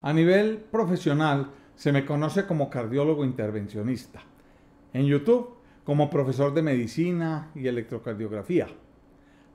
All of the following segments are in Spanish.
A nivel profesional, se me conoce como cardiólogo intervencionista. En YouTube, como profesor de medicina y electrocardiografía.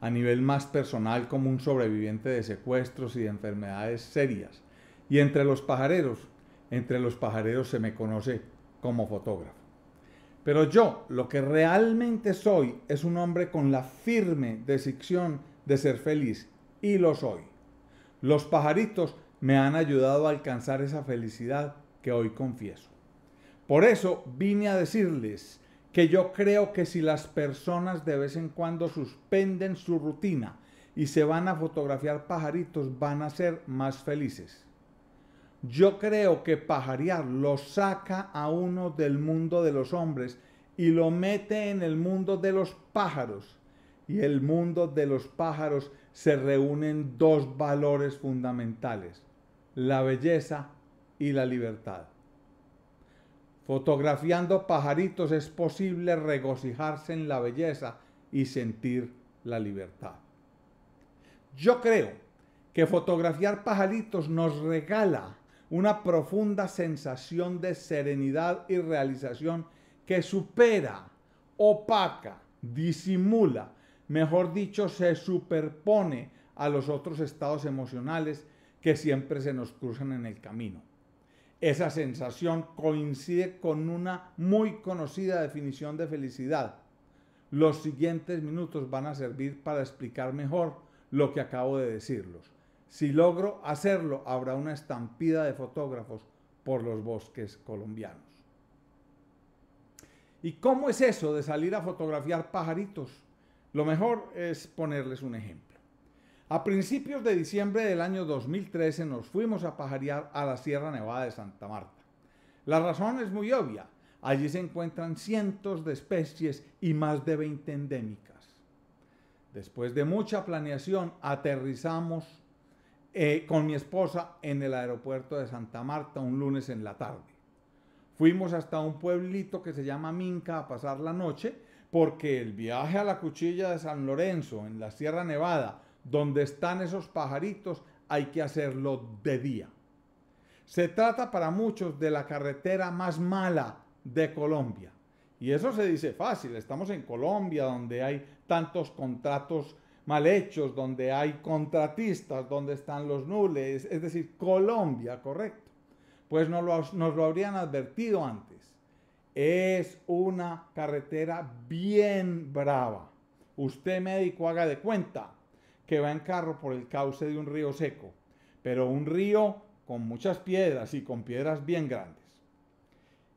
A nivel más personal, como un sobreviviente de secuestros y de enfermedades serias. Y entre los pajareros, entre los pajareros se me conoce como fotógrafo. Pero yo lo que realmente soy es un hombre con la firme decisión de ser feliz y lo soy. Los pajaritos me han ayudado a alcanzar esa felicidad que hoy confieso. Por eso vine a decirles que yo creo que si las personas de vez en cuando suspenden su rutina y se van a fotografiar pajaritos, van a ser más felices. Yo creo que pajarear lo saca a uno del mundo de los hombres y lo mete en el mundo de los pájaros. Y el mundo de los pájaros se reúnen dos valores fundamentales la belleza y la libertad. Fotografiando pajaritos es posible regocijarse en la belleza y sentir la libertad. Yo creo que fotografiar pajaritos nos regala una profunda sensación de serenidad y realización que supera, opaca, disimula, mejor dicho, se superpone a los otros estados emocionales que siempre se nos cruzan en el camino. Esa sensación coincide con una muy conocida definición de felicidad. Los siguientes minutos van a servir para explicar mejor lo que acabo de decirlos. Si logro hacerlo, habrá una estampida de fotógrafos por los bosques colombianos. ¿Y cómo es eso de salir a fotografiar pajaritos? Lo mejor es ponerles un ejemplo. A principios de diciembre del año 2013 nos fuimos a pajarear a la Sierra Nevada de Santa Marta. La razón es muy obvia. Allí se encuentran cientos de especies y más de 20 endémicas. Después de mucha planeación, aterrizamos eh, con mi esposa en el aeropuerto de Santa Marta un lunes en la tarde. Fuimos hasta un pueblito que se llama Minca a pasar la noche porque el viaje a la cuchilla de San Lorenzo en la Sierra Nevada donde están esos pajaritos hay que hacerlo de día. Se trata para muchos de la carretera más mala de Colombia. Y eso se dice fácil, estamos en Colombia donde hay tantos contratos mal hechos, donde hay contratistas, donde están los nules, es decir, Colombia, correcto. Pues nos lo, nos lo habrían advertido antes. Es una carretera bien brava. Usted médico haga de cuenta, que va en carro por el cauce de un río seco, pero un río con muchas piedras y con piedras bien grandes.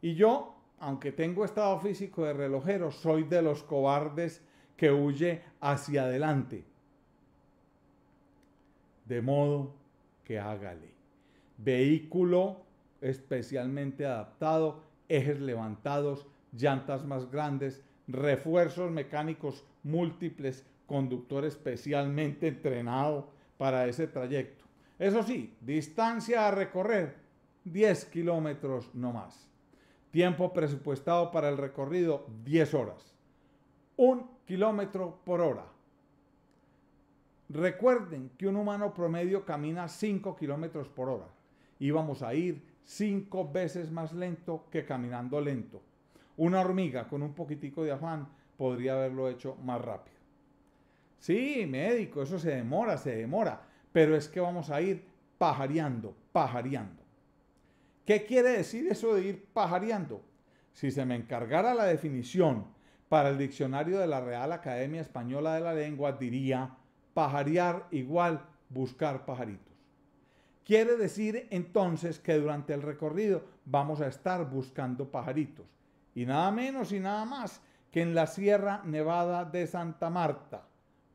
Y yo, aunque tengo estado físico de relojero, soy de los cobardes que huye hacia adelante. De modo que hágale. Vehículo especialmente adaptado, ejes levantados, llantas más grandes, refuerzos mecánicos múltiples, conductor especialmente entrenado para ese trayecto. Eso sí, distancia a recorrer, 10 kilómetros no más. Tiempo presupuestado para el recorrido, 10 horas. Un kilómetro por hora. Recuerden que un humano promedio camina 5 kilómetros por hora. Íbamos a ir 5 veces más lento que caminando lento. Una hormiga con un poquitico de afán podría haberlo hecho más rápido. Sí, médico, eso se demora, se demora. Pero es que vamos a ir pajareando, pajareando. ¿Qué quiere decir eso de ir pajareando? Si se me encargara la definición para el diccionario de la Real Academia Española de la Lengua, diría pajarear igual buscar pajaritos. Quiere decir entonces que durante el recorrido vamos a estar buscando pajaritos. Y nada menos y nada más que en la Sierra Nevada de Santa Marta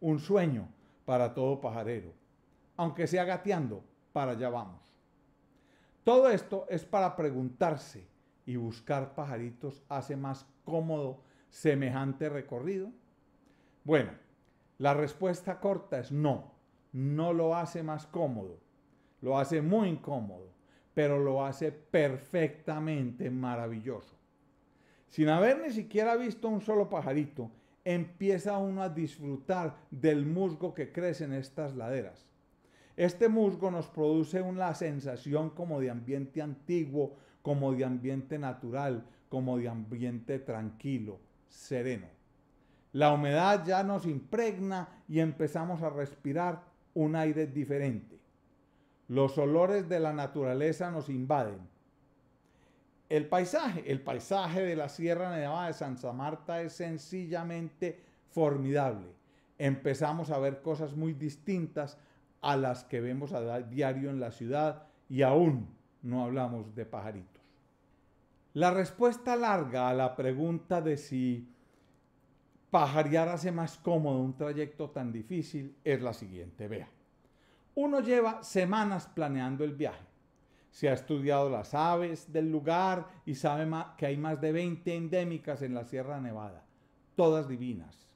un sueño para todo pajarero, aunque sea gateando, para allá vamos. Todo esto es para preguntarse y buscar pajaritos hace más cómodo semejante recorrido. Bueno, la respuesta corta es no, no lo hace más cómodo, lo hace muy incómodo, pero lo hace perfectamente maravilloso. Sin haber ni siquiera visto un solo pajarito, empieza uno a disfrutar del musgo que crece en estas laderas. Este musgo nos produce una sensación como de ambiente antiguo, como de ambiente natural, como de ambiente tranquilo, sereno. La humedad ya nos impregna y empezamos a respirar un aire diferente. Los olores de la naturaleza nos invaden. El paisaje, el paisaje de la Sierra Nevada de Santa Marta es sencillamente formidable. Empezamos a ver cosas muy distintas a las que vemos a diario en la ciudad y aún no hablamos de pajaritos. La respuesta larga a la pregunta de si pajarear hace más cómodo un trayecto tan difícil es la siguiente. Vea, uno lleva semanas planeando el viaje se ha estudiado las aves del lugar y sabe que hay más de 20 endémicas en la Sierra Nevada, todas divinas.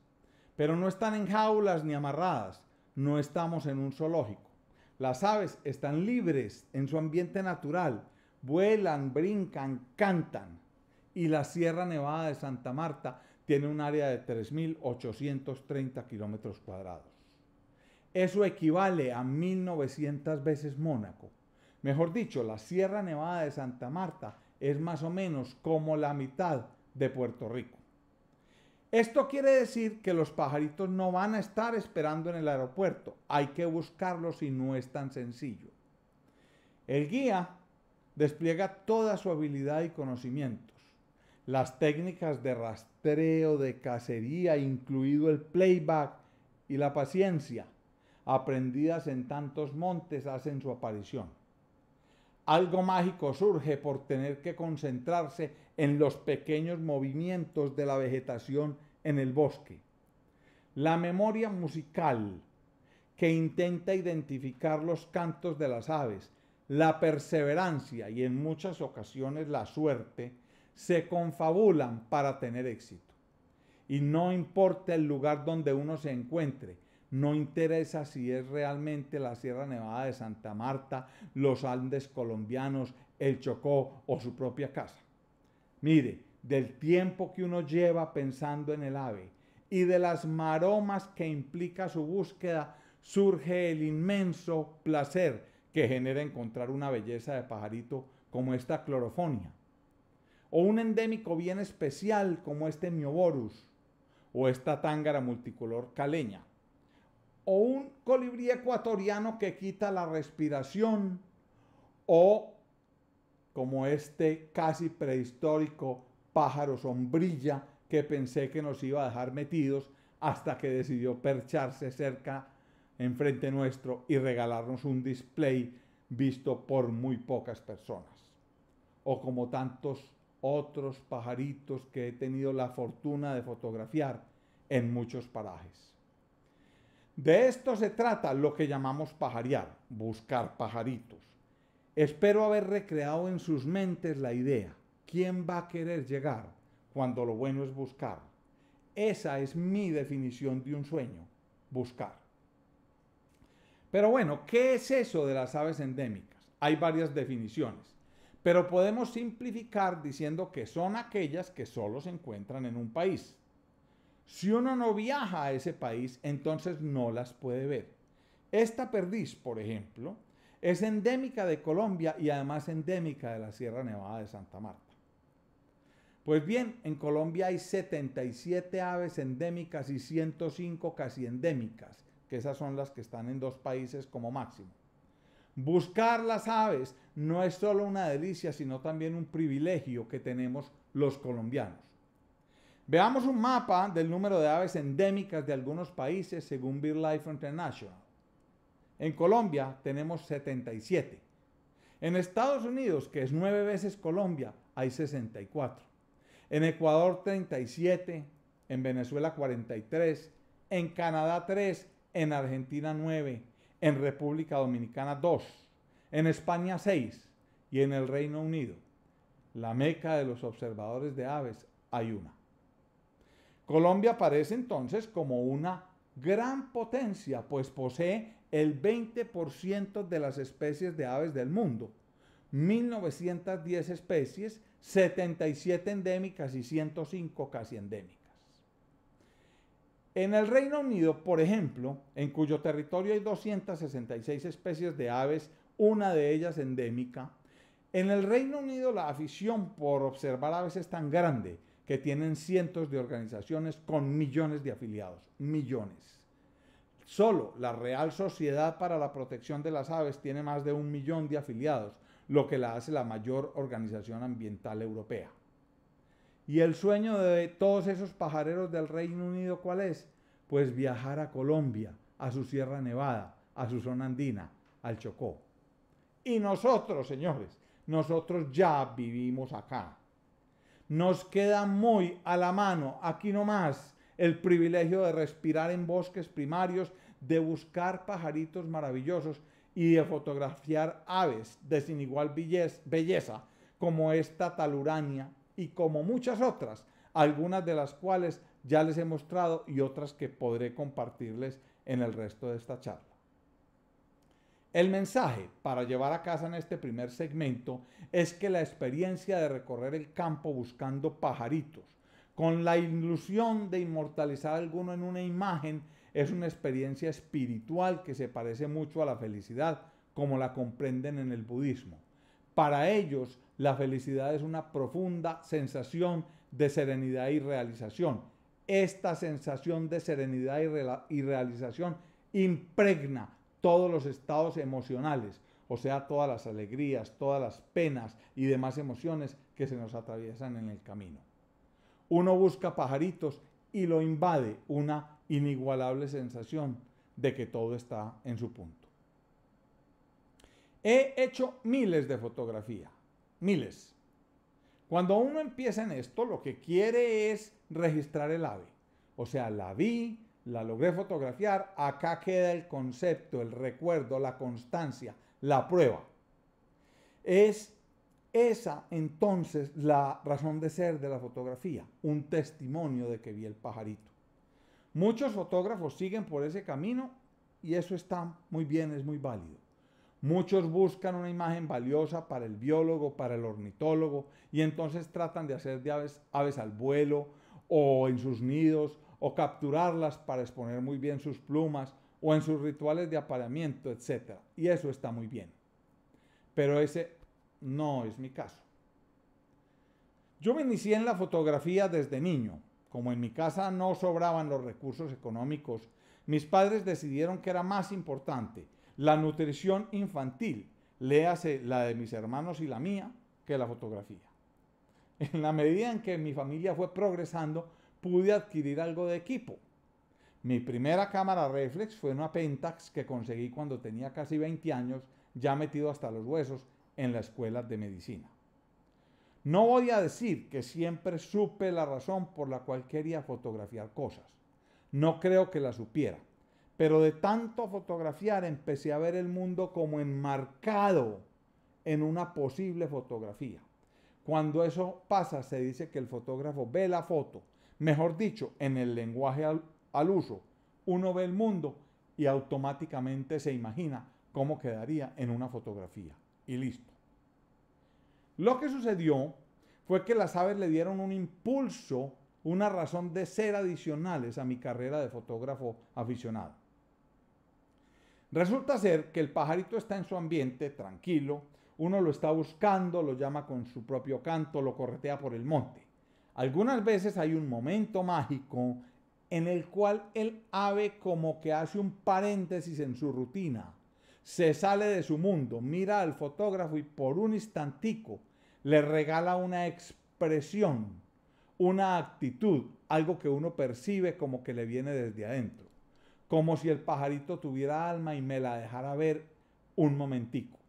Pero no están en jaulas ni amarradas, no estamos en un zoológico. Las aves están libres en su ambiente natural, vuelan, brincan, cantan. Y la Sierra Nevada de Santa Marta tiene un área de 3.830 kilómetros cuadrados. Eso equivale a 1.900 veces Mónaco. Mejor dicho, la Sierra Nevada de Santa Marta es más o menos como la mitad de Puerto Rico. Esto quiere decir que los pajaritos no van a estar esperando en el aeropuerto. Hay que buscarlos y no es tan sencillo. El guía despliega toda su habilidad y conocimientos. Las técnicas de rastreo, de cacería, incluido el playback y la paciencia, aprendidas en tantos montes, hacen su aparición. Algo mágico surge por tener que concentrarse en los pequeños movimientos de la vegetación en el bosque. La memoria musical que intenta identificar los cantos de las aves, la perseverancia y en muchas ocasiones la suerte se confabulan para tener éxito. Y no importa el lugar donde uno se encuentre, no interesa si es realmente la Sierra Nevada de Santa Marta, los Andes colombianos, el Chocó o su propia casa. Mire, del tiempo que uno lleva pensando en el ave y de las maromas que implica su búsqueda, surge el inmenso placer que genera encontrar una belleza de pajarito como esta clorofonia, o un endémico bien especial como este mioborus, o esta tángara multicolor caleña o un colibrí ecuatoriano que quita la respiración, o como este casi prehistórico pájaro sombrilla que pensé que nos iba a dejar metidos hasta que decidió percharse cerca enfrente nuestro y regalarnos un display visto por muy pocas personas. O como tantos otros pajaritos que he tenido la fortuna de fotografiar en muchos parajes. De esto se trata lo que llamamos pajarear, buscar pajaritos. Espero haber recreado en sus mentes la idea. ¿Quién va a querer llegar cuando lo bueno es buscar? Esa es mi definición de un sueño, buscar. Pero bueno, ¿qué es eso de las aves endémicas? Hay varias definiciones, pero podemos simplificar diciendo que son aquellas que solo se encuentran en un país. Si uno no viaja a ese país, entonces no las puede ver. Esta perdiz, por ejemplo, es endémica de Colombia y además endémica de la Sierra Nevada de Santa Marta. Pues bien, en Colombia hay 77 aves endémicas y 105 casi endémicas, que esas son las que están en dos países como máximo. Buscar las aves no es solo una delicia, sino también un privilegio que tenemos los colombianos. Veamos un mapa del número de aves endémicas de algunos países según BirdLife International. En Colombia tenemos 77. En Estados Unidos, que es nueve veces Colombia, hay 64. En Ecuador 37, en Venezuela 43, en Canadá 3, en Argentina 9, en República Dominicana 2, en España 6 y en el Reino Unido, la meca de los observadores de aves, hay una. Colombia aparece entonces como una gran potencia, pues posee el 20% de las especies de aves del mundo, 1910 especies, 77 endémicas y 105 casi endémicas. En el Reino Unido, por ejemplo, en cuyo territorio hay 266 especies de aves, una de ellas endémica, en el Reino Unido la afición por observar aves es tan grande que tienen cientos de organizaciones con millones de afiliados, millones. Solo la Real Sociedad para la Protección de las Aves tiene más de un millón de afiliados, lo que la hace la mayor organización ambiental europea. ¿Y el sueño de todos esos pajareros del Reino Unido cuál es? Pues viajar a Colombia, a su Sierra Nevada, a su zona andina, al Chocó. Y nosotros, señores, nosotros ya vivimos acá nos queda muy a la mano, aquí nomás, el privilegio de respirar en bosques primarios, de buscar pajaritos maravillosos y de fotografiar aves de sin igual belleza, como esta talurania y como muchas otras, algunas de las cuales ya les he mostrado y otras que podré compartirles en el resto de esta charla. El mensaje para llevar a casa en este primer segmento es que la experiencia de recorrer el campo buscando pajaritos, con la ilusión de inmortalizar alguno en una imagen, es una experiencia espiritual que se parece mucho a la felicidad, como la comprenden en el budismo. Para ellos, la felicidad es una profunda sensación de serenidad y realización. Esta sensación de serenidad y, y realización impregna todos los estados emocionales, o sea, todas las alegrías, todas las penas y demás emociones que se nos atraviesan en el camino. Uno busca pajaritos y lo invade una inigualable sensación de que todo está en su punto. He hecho miles de fotografía, miles. Cuando uno empieza en esto, lo que quiere es registrar el ave. O sea, la vi, la logré fotografiar, acá queda el concepto, el recuerdo, la constancia, la prueba. Es esa entonces la razón de ser de la fotografía, un testimonio de que vi el pajarito. Muchos fotógrafos siguen por ese camino y eso está muy bien, es muy válido. Muchos buscan una imagen valiosa para el biólogo, para el ornitólogo, y entonces tratan de hacer de aves, aves al vuelo, o en sus nidos, o capturarlas para exponer muy bien sus plumas, o en sus rituales de apareamiento, etc. Y eso está muy bien. Pero ese no es mi caso. Yo me inicié en la fotografía desde niño. Como en mi casa no sobraban los recursos económicos, mis padres decidieron que era más importante la nutrición infantil, léase la de mis hermanos y la mía, que la fotografía en la medida en que mi familia fue progresando, pude adquirir algo de equipo. Mi primera cámara reflex fue una Pentax que conseguí cuando tenía casi 20 años, ya metido hasta los huesos en la escuela de medicina. No voy a decir que siempre supe la razón por la cual quería fotografiar cosas. No creo que la supiera. Pero de tanto fotografiar empecé a ver el mundo como enmarcado en una posible fotografía. Cuando eso pasa, se dice que el fotógrafo ve la foto. Mejor dicho, en el lenguaje al, uso, uno ve el mundo y automáticamente se imagina cómo quedaría en una fotografía. Y listo. Lo que sucedió fue que las aves le dieron un impulso, una razón de ser adicionales a mi carrera de fotógrafo aficionado. Resulta ser que el pajarito está en su ambiente, tranquilo, uno lo está buscando, lo llama con su propio canto, lo corretea por el monte. Algunas veces hay un momento mágico en el cual el ave como que hace un paréntesis en su rutina. Se sale de su mundo, mira al fotógrafo y por un instantico le regala una expresión, una actitud, algo que uno percibe como que le viene desde adentro, como si el pajarito tuviera alma y me la dejara ver un momentico.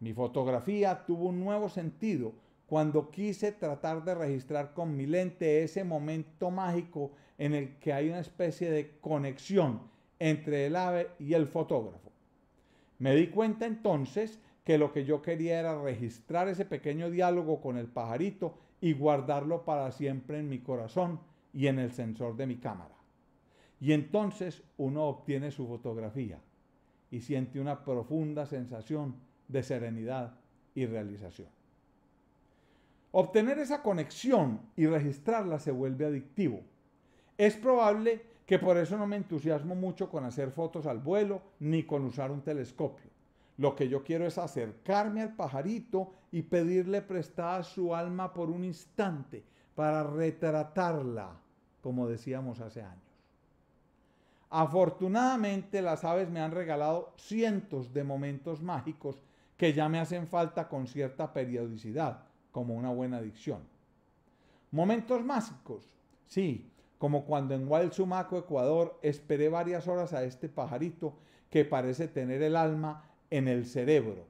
Mi fotografía tuvo un nuevo sentido cuando quise tratar de registrar con mi lente ese momento mágico en el que hay una especie de conexión entre el ave y el fotógrafo. Me di cuenta entonces que lo que yo quería era registrar ese pequeño diálogo con el pajarito y guardarlo para siempre en mi corazón y en el sensor de mi cámara. Y entonces uno obtiene su fotografía y siente una profunda sensación de serenidad y realización. Obtener esa conexión y registrarla se vuelve adictivo. Es probable que por eso no me entusiasmo mucho con hacer fotos al vuelo ni con usar un telescopio. Lo que yo quiero es acercarme al pajarito y pedirle prestada su alma por un instante para retratarla, como decíamos hace años. Afortunadamente las aves me han regalado cientos de momentos mágicos que ya me hacen falta con cierta periodicidad, como una buena adicción. Momentos mágicos, sí, como cuando en Wild Sumaco, Ecuador, esperé varias horas a este pajarito que parece tener el alma en el cerebro,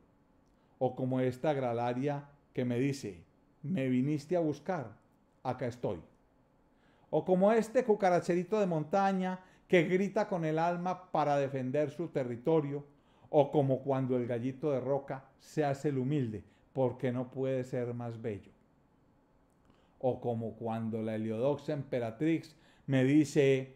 o como esta gralaria que me dice, me viniste a buscar, acá estoy. O como este cucaracherito de montaña que grita con el alma para defender su territorio, o como cuando el gallito de roca se hace el humilde, porque no puede ser más bello. O como cuando la heliodoxa emperatrix me dice,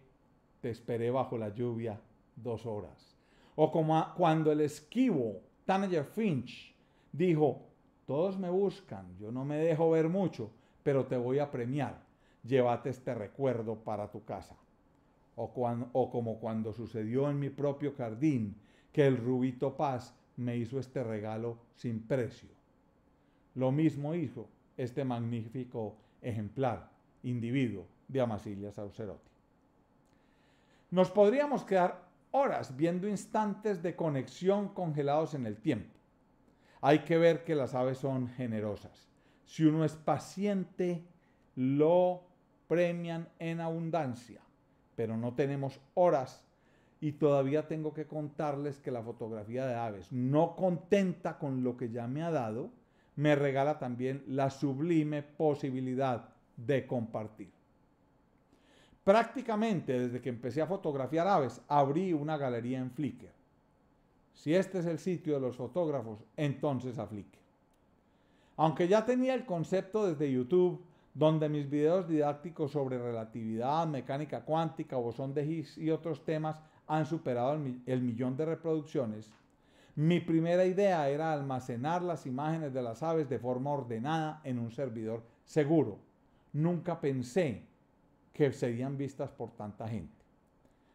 te esperé bajo la lluvia dos horas. O como cuando el esquivo Tanager Finch dijo, todos me buscan, yo no me dejo ver mucho, pero te voy a premiar. Llévate este recuerdo para tu casa. o como cuando sucedió en mi propio jardín, que el Rubito Paz me hizo este regalo sin precio. Lo mismo hizo este magnífico ejemplar, individuo de Amasilia Saucerotti. Nos podríamos quedar horas viendo instantes de conexión congelados en el tiempo. Hay que ver que las aves son generosas. Si uno es paciente, lo premian en abundancia, pero no tenemos horas y todavía tengo que contarles que la fotografía de aves, no contenta con lo que ya me ha dado, me regala también la sublime posibilidad de compartir. Prácticamente desde que empecé a fotografiar aves, abrí una galería en Flickr. Si este es el sitio de los fotógrafos, entonces a Flickr. Aunque ya tenía el concepto desde YouTube, donde mis videos didácticos sobre relatividad, mecánica cuántica, bosón de Higgs y otros temas han superado el, millón de reproducciones, mi primera idea era almacenar las imágenes de las aves de forma ordenada en un servidor seguro. Nunca pensé que serían vistas por tanta gente.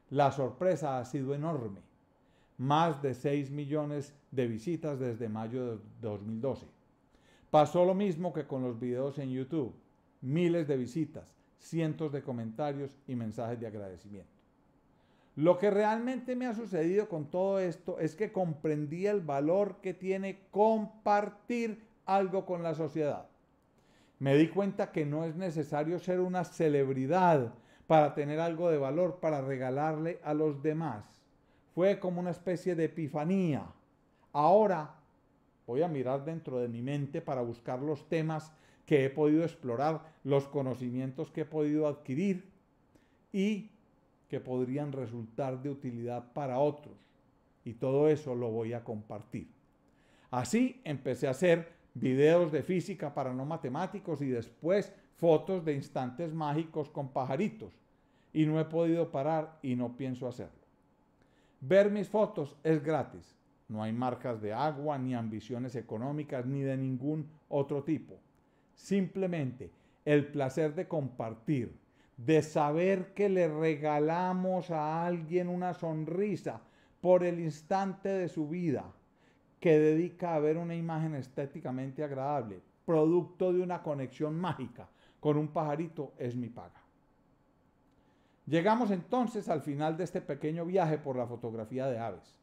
La sorpresa ha sido enorme. Más de 6 millones de visitas desde mayo de 2012. Pasó lo mismo que con los videos en YouTube. Miles de visitas, cientos de comentarios y mensajes de agradecimiento. Lo que realmente me ha sucedido con todo esto es que comprendí el valor que tiene compartir algo con la sociedad. Me di cuenta que no es necesario ser una celebridad para tener algo de valor para regalarle a los demás. Fue como una especie de epifanía. Ahora voy a mirar dentro de mi mente para buscar los temas que he podido explorar, los conocimientos que he podido adquirir y que podrían resultar de utilidad para otros. Y todo eso lo voy a compartir. Así empecé a hacer videos de física para no matemáticos y después fotos de instantes mágicos con pajaritos. Y no he podido parar y no pienso hacerlo. Ver mis fotos es gratis. No hay marcas de agua, ni ambiciones económicas, ni de ningún otro tipo. Simplemente el placer de compartir de saber que le regalamos a alguien una sonrisa por el instante de su vida que dedica a ver una imagen estéticamente agradable, producto de una conexión mágica con un pajarito, es mi paga. Llegamos entonces al final de este pequeño viaje por la fotografía de aves.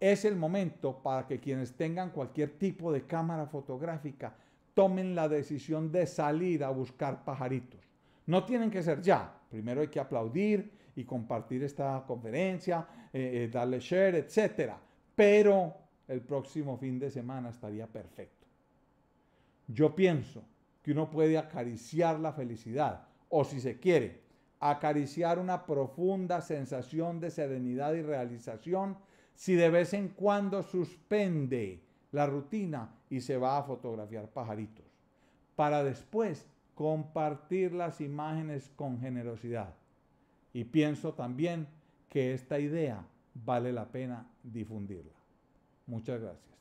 Es el momento para que quienes tengan cualquier tipo de cámara fotográfica tomen la decisión de salir a buscar pajaritos no tienen que ser ya. Primero hay que aplaudir y compartir esta conferencia, eh, eh, darle share, etc. Pero el próximo fin de semana estaría perfecto. Yo pienso que uno puede acariciar la felicidad, o si se quiere, acariciar una profunda sensación de serenidad y realización si de vez en cuando suspende la rutina y se va a fotografiar pajaritos, para después compartir las imágenes con generosidad. Y pienso también que esta idea vale la pena difundirla. Muchas gracias.